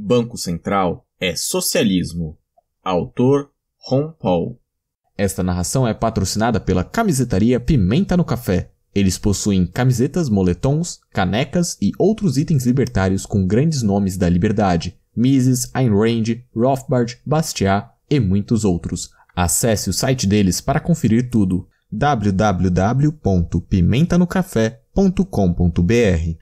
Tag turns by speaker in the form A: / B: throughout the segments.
A: Banco Central é Socialismo. Autor Ron Paul. Esta narração é patrocinada pela camisetaria Pimenta no Café. Eles possuem camisetas, moletons, canecas e outros itens libertários com grandes nomes da liberdade: Mises, Ayn Rand, Rothbard, Bastiat e muitos outros. Acesse o site deles para conferir tudo: www.pimentanocafé.com.br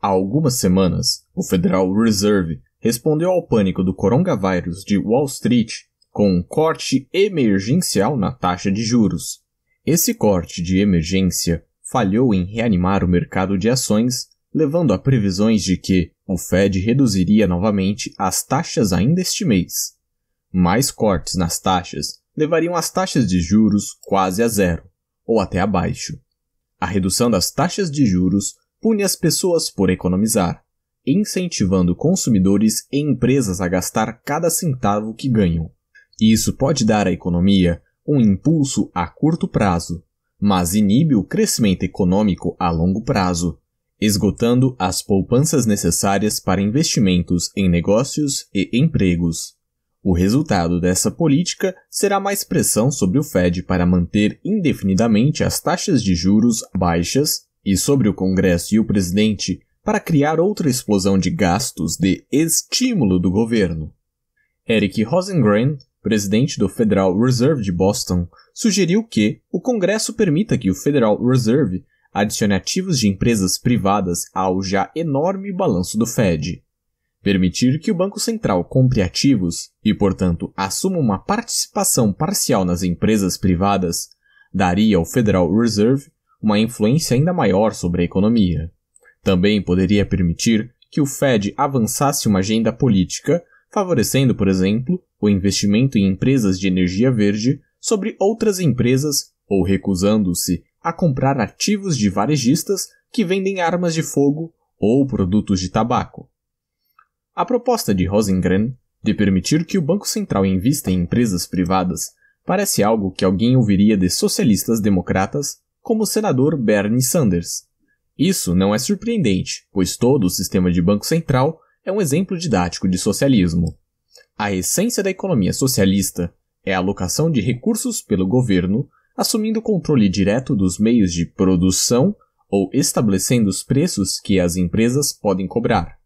A: há algumas semanas, o Federal Reserve respondeu ao pânico do coronavírus de Wall Street com um corte emergencial na taxa de juros. Esse corte de emergência falhou em reanimar o mercado de ações, levando a previsões de que o Fed reduziria novamente as taxas ainda este mês. Mais cortes nas taxas levariam as taxas de juros quase a zero, ou até abaixo. A redução das taxas de juros pune as pessoas por economizar, incentivando consumidores e empresas a gastar cada centavo que ganham. Isso pode dar à economia um impulso a curto prazo, mas inibe o crescimento econômico a longo prazo, esgotando as poupanças necessárias para investimentos em negócios e empregos. O resultado dessa política será mais pressão sobre o Fed para manter indefinidamente as taxas de juros baixas e sobre o Congresso e o presidente para criar outra explosão de gastos de estímulo do governo. Eric Rosengren, presidente do Federal Reserve de Boston, sugeriu que o Congresso permita que o Federal Reserve adicione ativos de empresas privadas ao já enorme balanço do Fed. Permitir que o Banco Central compre ativos e, portanto, assuma uma participação parcial nas empresas privadas daria ao Federal Reserve uma influência ainda maior sobre a economia. Também poderia permitir que o Fed avançasse uma agenda política, favorecendo, por exemplo, o investimento em empresas de energia verde sobre outras empresas ou recusando-se a comprar ativos de varejistas que vendem armas de fogo ou produtos de tabaco. A proposta de Rosengren de permitir que o Banco Central invista em empresas privadas parece algo que alguém ouviria de socialistas democratas como o senador Bernie Sanders. Isso não é surpreendente, pois todo o sistema de banco central é um exemplo didático de socialismo. A essência da economia socialista é a alocação de recursos pelo governo, assumindo o controle direto dos meios de produção ou estabelecendo os preços que as empresas podem cobrar.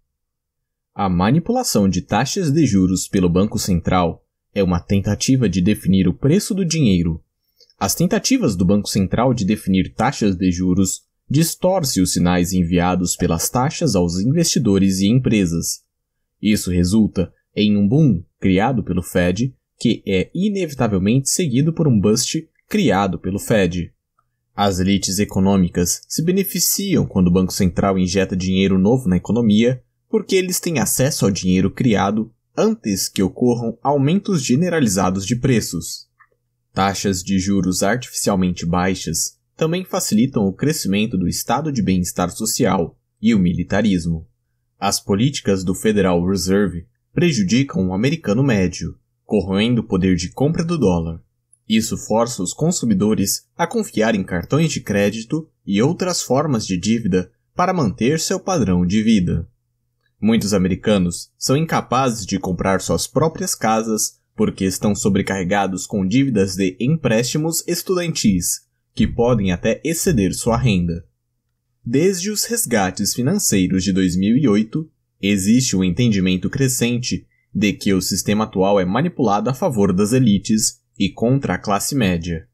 A: A manipulação de taxas de juros pelo Banco Central é uma tentativa de definir o preço do dinheiro as tentativas do Banco Central de definir taxas de juros distorcem os sinais enviados pelas taxas aos investidores e empresas. Isso resulta em um boom criado pelo Fed, que é inevitavelmente seguido por um bust criado pelo Fed. As elites econômicas se beneficiam quando o Banco Central injeta dinheiro novo na economia, porque eles têm acesso ao dinheiro criado antes que ocorram aumentos generalizados de preços. Taxas de juros artificialmente baixas também facilitam o crescimento do estado de bem-estar social e o militarismo. As políticas do Federal Reserve prejudicam o americano médio, corroendo o poder de compra do dólar. Isso força os consumidores a confiar em cartões de crédito e outras formas de dívida para manter seu padrão de vida. Muitos americanos são incapazes de comprar suas próprias casas porque estão sobrecarregados com dívidas de empréstimos estudantis, que podem até exceder sua renda. Desde os resgates financeiros de 2008, existe o um entendimento crescente de que o sistema atual é manipulado a favor das elites e contra a classe média.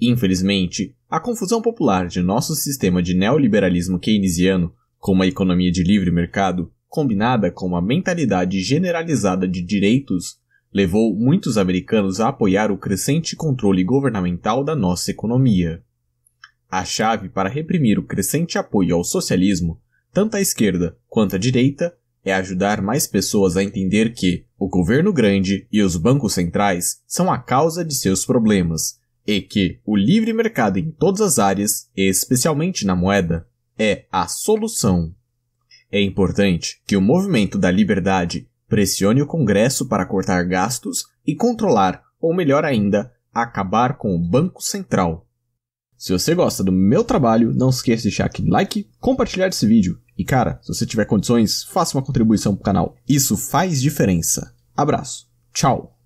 A: Infelizmente, a confusão popular de nosso sistema de neoliberalismo keynesiano com uma economia de livre mercado, combinada com uma mentalidade generalizada de direitos, levou muitos americanos a apoiar o crescente controle governamental da nossa economia. A chave para reprimir o crescente apoio ao socialismo, tanto à esquerda quanto à direita, é ajudar mais pessoas a entender que o governo grande e os bancos centrais são a causa de seus problemas e que o livre mercado em todas as áreas, especialmente na moeda, é a solução. É importante que o movimento da liberdade Pressione o Congresso para cortar gastos e controlar, ou melhor ainda, acabar com o Banco Central. Se você gosta do meu trabalho, não esqueça de deixar aquele like, compartilhar esse vídeo e, cara, se você tiver condições, faça uma contribuição pro canal. Isso faz diferença. Abraço. Tchau.